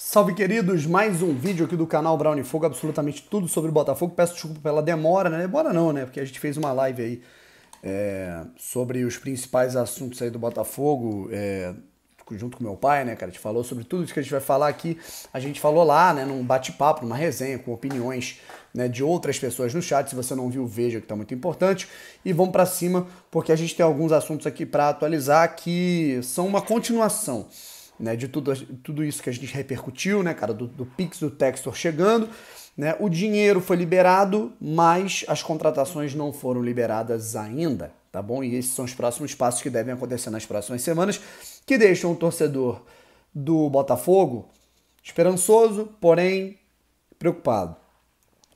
Salve queridos, mais um vídeo aqui do canal Brown e Fogo, absolutamente tudo sobre o Botafogo. Peço desculpa pela demora, né? Demora não, né? Porque a gente fez uma live aí é, sobre os principais assuntos aí do Botafogo, é, junto com meu pai, né, cara? A gente falou sobre tudo isso que a gente vai falar aqui. A gente falou lá, né, num bate-papo, numa resenha, com opiniões né, de outras pessoas no chat. Se você não viu, veja que tá muito importante. E vamos para cima, porque a gente tem alguns assuntos aqui para atualizar que são uma continuação né, de tudo, tudo isso que a gente repercutiu, né, cara, do, do Pix, do Textor chegando. Né, o dinheiro foi liberado, mas as contratações não foram liberadas ainda, tá bom? E esses são os próximos passos que devem acontecer nas próximas semanas, que deixam o torcedor do Botafogo esperançoso, porém preocupado.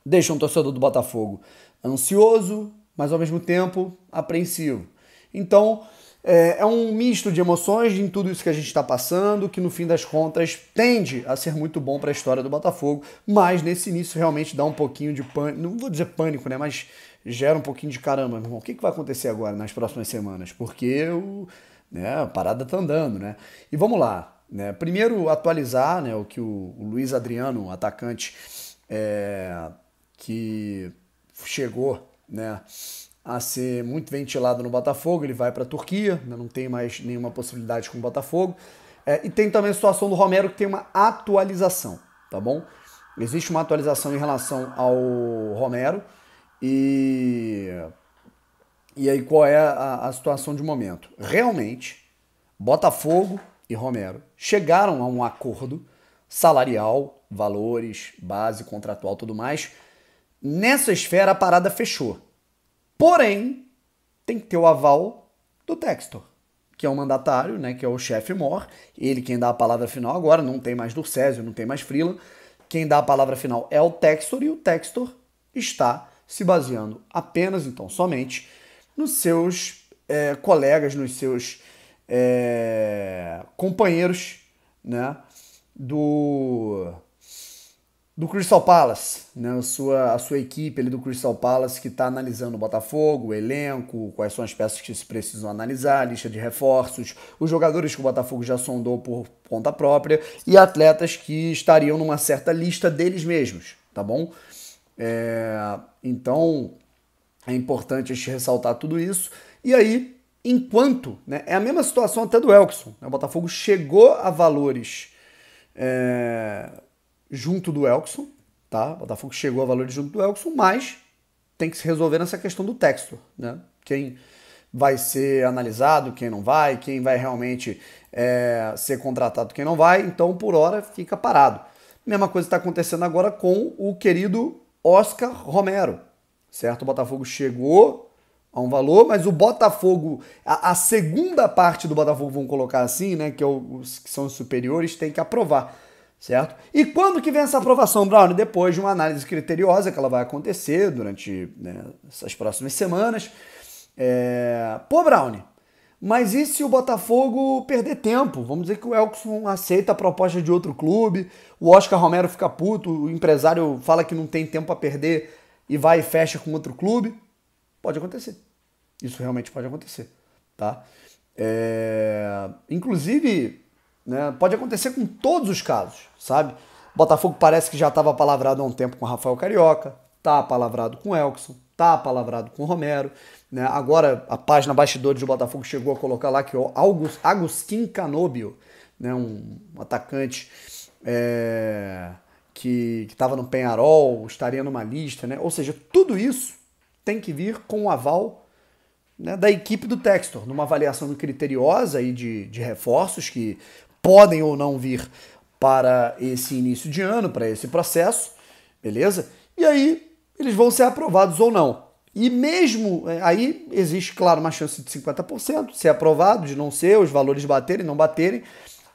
Deixam o torcedor do Botafogo ansioso, mas ao mesmo tempo apreensivo. Então, é, é um misto de emoções em tudo isso que a gente está passando, que no fim das contas tende a ser muito bom para a história do Botafogo, mas nesse início realmente dá um pouquinho de pânico, não vou dizer pânico, né? Mas gera um pouquinho de caramba, meu irmão, o que, que vai acontecer agora nas próximas semanas? Porque o, né, a parada tá andando, né? E vamos lá. Né? Primeiro, atualizar né, o que o, o Luiz Adriano, atacante é, que chegou né, a ser muito ventilado no Botafogo, ele vai para a Turquia, né, não tem mais nenhuma possibilidade com o Botafogo. É, e tem também a situação do Romero que tem uma atualização, tá bom? Existe uma atualização em relação ao Romero e e aí qual é a, a situação de momento? Realmente, Botafogo e Romero chegaram a um acordo salarial, valores, base contratual, tudo mais. Nessa esfera a parada fechou. Porém, tem que ter o aval do Textor, que é o mandatário, né, que é o chefe mor, ele quem dá a palavra final agora, não tem mais Dursésio, não tem mais Frila. Quem dá a palavra final é o Textor e o Textor está se baseando apenas, então, somente nos seus é, colegas, nos seus é, companheiros, né, do do Crystal Palace, né? a, sua, a sua equipe ali do Crystal Palace que está analisando o Botafogo, o elenco, quais são as peças que se precisam analisar, lista de reforços, os jogadores que o Botafogo já sondou por conta própria e atletas que estariam numa certa lista deles mesmos, tá bom? É, então é importante a gente ressaltar tudo isso. E aí, enquanto, né, é a mesma situação até do Elkson, né? o Botafogo chegou a valores. É, junto do Elkson, tá? O Botafogo chegou a valores junto do Elkson, mas tem que se resolver nessa questão do texto, né? Quem vai ser analisado, quem não vai, quem vai realmente é, ser contratado, quem não vai. Então, por hora, fica parado. Mesma coisa está acontecendo agora com o querido Oscar Romero, certo? O Botafogo chegou a um valor, mas o Botafogo, a, a segunda parte do Botafogo, vão colocar assim, né? Que, é o, que são os superiores, tem que aprovar certo? E quando que vem essa aprovação, Brown? Depois de uma análise criteriosa que ela vai acontecer durante né, essas próximas semanas. É... Pô, Brown, mas e se o Botafogo perder tempo? Vamos dizer que o Elkson aceita a proposta de outro clube, o Oscar Romero fica puto, o empresário fala que não tem tempo a perder e vai e fecha com outro clube. Pode acontecer. Isso realmente pode acontecer, tá? É... Inclusive, né? Pode acontecer com todos os casos, sabe? Botafogo parece que já estava palavrado há um tempo com Rafael Carioca, tá palavrado com Elkson, tá palavrado com Romero. Né? Agora a página bastidores do Botafogo chegou a colocar lá que o August, Agustin Canobio, né? um atacante é, que estava no Penharol, estaria numa lista. Né? Ou seja, tudo isso tem que vir com o aval né, da equipe do Textor, numa avaliação criteriosa aí de, de reforços que podem ou não vir para esse início de ano, para esse processo, beleza? E aí eles vão ser aprovados ou não. E mesmo é, aí existe, claro, uma chance de 50% ser aprovado, de não ser, os valores baterem, não baterem.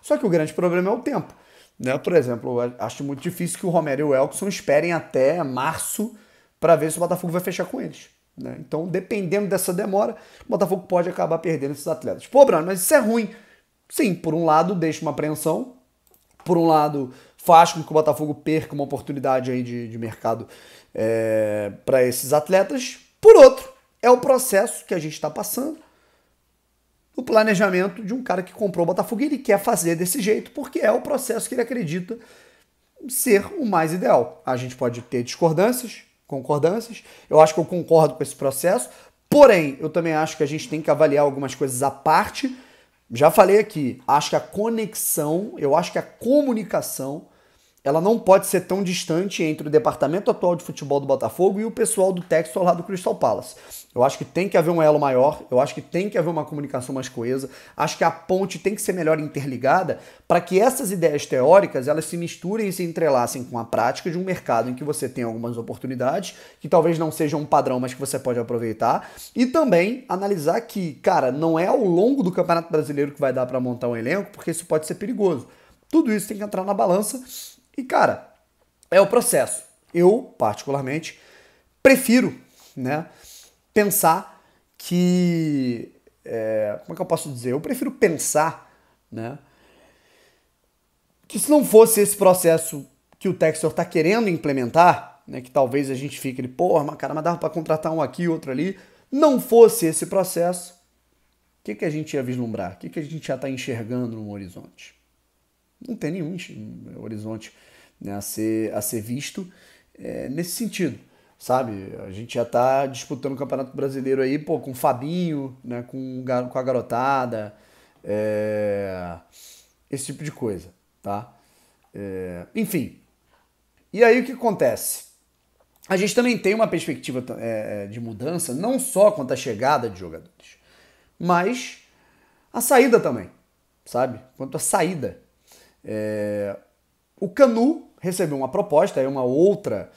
Só que o grande problema é o tempo. Né? Por exemplo, acho muito difícil que o Romero e o Elkson esperem até março para ver se o Botafogo vai fechar com eles. Né? Então, dependendo dessa demora, o Botafogo pode acabar perdendo esses atletas. Pô, Bruno, mas isso é ruim sim, por um lado deixa uma apreensão, por um lado faz com que o Botafogo perca uma oportunidade aí de, de mercado é, eh, para esses atletas. Por outro, é o processo que a gente está passando, o planejamento de um cara que comprou o Botafogo e ele quer fazer desse jeito porque é o processo que ele acredita ser o mais ideal. A gente pode ter discordâncias, concordâncias. Eu acho que eu concordo com esse processo, porém, eu também acho que a gente tem que avaliar algumas coisas à parte já falei aqui, acho que a conexão, eu acho que a comunicação ela não pode ser tão distante entre o departamento atual de futebol do Botafogo e o pessoal do Textor lá do Crystal Palace. Eu acho que tem que haver um elo maior, eu acho que tem que haver uma comunicação mais coesa, acho que a ponte tem que ser melhor interligada para que essas ideias teóricas elas se misturem e se entrelacem com a prática de um mercado em que você tem algumas oportunidades, que talvez não sejam um padrão, mas que você pode aproveitar, e também analisar que, cara, não é ao longo do Campeonato Brasileiro que vai dar para montar um elenco, porque isso pode ser perigoso. Tudo isso tem que entrar na balança e cara, é o processo. Eu, particularmente, prefiro né, pensar que. É, como é que eu posso dizer? Eu prefiro pensar né, que se não fosse esse processo que o Textor está querendo implementar, né, que talvez a gente fique ali, porra, mas cara, mas dava para contratar um aqui, outro ali, não fosse esse processo, o que, que a gente ia vislumbrar? O que, que a gente já está enxergando no horizonte? não tem nenhum horizonte né, a, ser, a ser visto é, nesse sentido, sabe? A gente já está disputando o Campeonato Brasileiro aí, pô, com o Fabinho, né, com, com a garotada, é, esse tipo de coisa, tá? É, enfim, e aí o que acontece? A gente também tem uma perspectiva é, de mudança, não só quanto à chegada de jogadores, mas a saída também, sabe? Quanto à saída é, o Canu recebeu uma proposta, é uma outra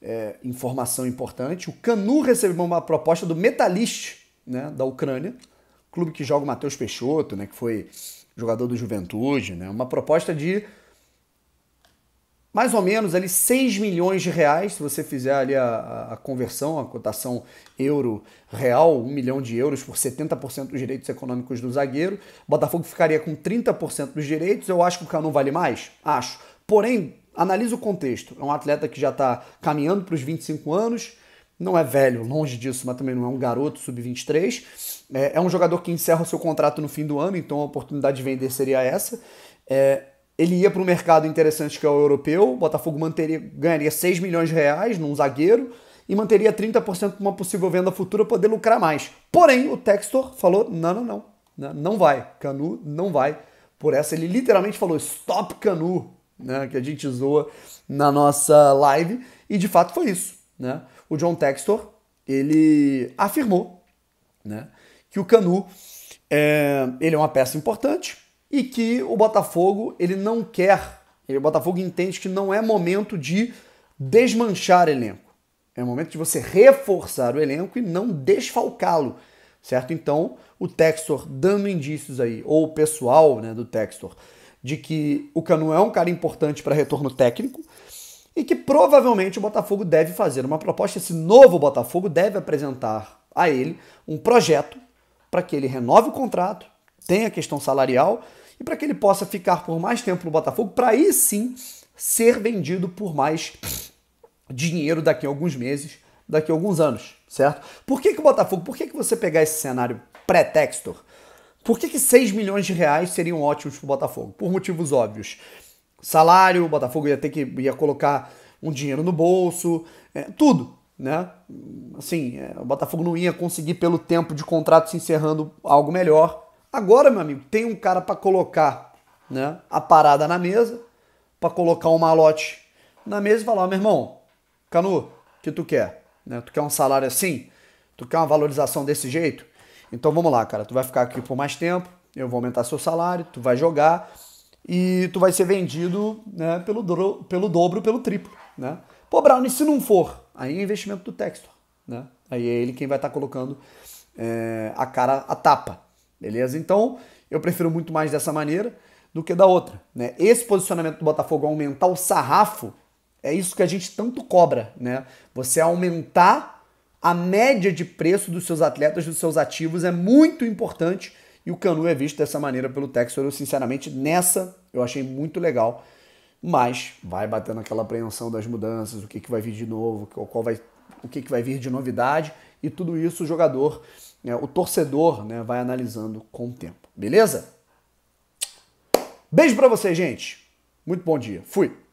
é, informação importante. O Canu recebeu uma proposta do Metalist, né, da Ucrânia, clube que joga o Matheus Peixoto, né, que foi jogador do Juventude, né, uma proposta de mais ou menos ali 6 milhões de reais, se você fizer ali a, a conversão, a cotação euro-real, 1 milhão de euros por 70% dos direitos econômicos do zagueiro. Botafogo ficaria com 30% dos direitos. Eu acho que o Canu vale mais? Acho. Porém, analisa o contexto. É um atleta que já está caminhando para os 25 anos, não é velho, longe disso, mas também não é um garoto sub-23. É, é, um jogador que encerra o seu contrato no fim do ano, então a oportunidade de vender seria essa. É, ele ia para um mercado interessante que é o europeu, o Botafogo manteria, ganharia 6 milhões de reais num zagueiro e manteria 30% de uma possível venda futura poder lucrar mais. Porém, o Textor falou: não, não, não, não, né, não vai, Canu não vai. Por essa, ele literalmente falou: stop Canu, né, que a gente zoa na nossa live, e de fato foi isso. Né? O John Textor ele afirmou né, que o Canu é, ele é uma peça importante, e que o Botafogo ele não quer. O Botafogo entende que não é momento de desmanchar elenco. É momento de você reforçar o elenco e não desfalcá-lo, certo? Então, o Textor dando indícios aí, ou o pessoal né, do Textor, de que o Cano é um cara importante para retorno técnico e que provavelmente o Botafogo deve fazer uma proposta. Esse novo Botafogo deve apresentar a ele um projeto para que ele renove o contrato, tenha a questão salarial e para que ele possa ficar por mais tempo no Botafogo, para aí sim ser vendido por mais dinheiro daqui a alguns meses, daqui a alguns anos, certo? Por que, que o Botafogo, por que, que você pegar esse cenário pré-Textor? Por que, que 6 milhões de reais seriam ótimos para o Botafogo? Por motivos óbvios. Salário, o Botafogo ia ter que ia colocar um dinheiro no bolso, é, tudo, né? Assim, é, o Botafogo não ia conseguir, pelo tempo de contrato se encerrando, algo melhor. Agora, meu amigo, tem um cara para colocar né, a parada na mesa, para colocar um malote na mesa e falar: meu irmão, Canu, o que tu quer? Né? Tu quer um salário assim? Tu quer uma valorização desse jeito? Então vamos lá, cara, tu vai ficar aqui por mais tempo, eu vou aumentar seu salário, tu vai jogar e tu vai ser vendido né, pelo, do, pelo dobro, pelo triplo. Né? Pô, Brown, e se não for? Aí é investimento do Textor. Né? Aí é ele quem vai estar tá colocando é, a cara, a tapa. Beleza? Então, eu prefiro muito mais dessa maneira do que da outra. Né? Esse posicionamento do Botafogo aumentar o sarrafo é isso que a gente tanto cobra. Né? Você aumentar a média de preço dos seus atletas, dos seus ativos, é muito importante. E o Canu é visto dessa maneira pelo Textor. Eu, sinceramente, nessa eu achei muito legal. Mas vai batendo aquela apreensão das mudanças, o que, que vai vir de novo, qual vai, o que, que vai vir de novidade. E tudo isso o jogador é, o torcedor né, vai analisando com o tempo. Beleza? Beijo para você gente. Muito bom dia. Fui.